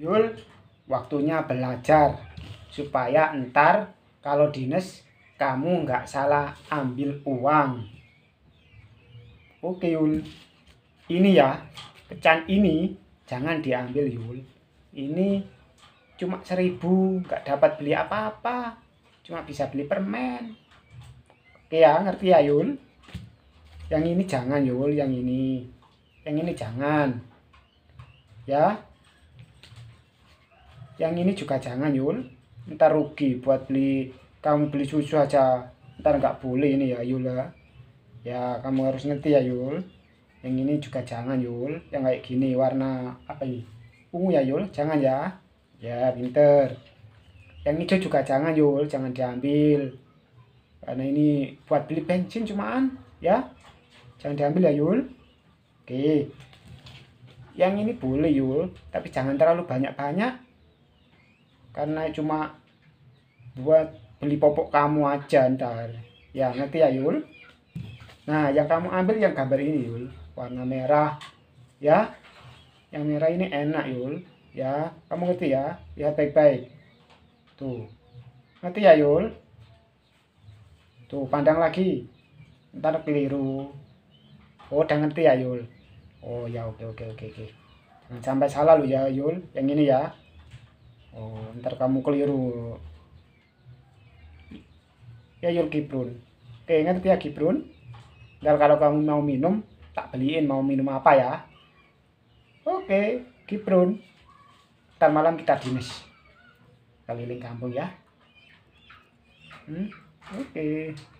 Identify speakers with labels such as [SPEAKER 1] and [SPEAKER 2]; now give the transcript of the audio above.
[SPEAKER 1] Yul, waktunya belajar supaya entar kalau dinas kamu nggak salah ambil uang. Oke Yul, ini ya pecahan ini jangan diambil Yul. Ini cuma seribu, nggak dapat beli apa-apa, cuma bisa beli permen. Oke ya, ngerti ya Yul? Yang ini jangan Yul, yang ini, yang ini jangan, ya yang ini juga jangan Yul ntar rugi buat beli kamu beli susu aja ntar nggak boleh ini ya Yul ya ya kamu harus ngerti ya Yul yang ini juga jangan Yul yang kayak gini warna apa ini ungu ya Yul jangan ya ya pinter yang hijau juga jangan Yul jangan diambil karena ini buat beli bensin cumaan ya jangan diambil ya Yul oke yang ini boleh Yul tapi jangan terlalu banyak-banyak karena cuma buat beli popok kamu aja ntar ya ngerti ya Yul nah yang kamu ambil yang gambar ini Yul warna merah ya yang merah ini enak Yul ya kamu ngerti ya ya baik-baik tuh ngerti ya Yul tuh pandang lagi ntar keliru oh udah ngerti ya Yul oh ya oke oke oke oke jangan sampai salah lu ya Yul yang ini ya oh ntar kamu keliru ya yul kibrun oke ingat ya kibrun ntar kalau kamu mau minum tak beliin mau minum apa ya oke kibrun ntar malam kita dinas keliling kampung ya hmm, oke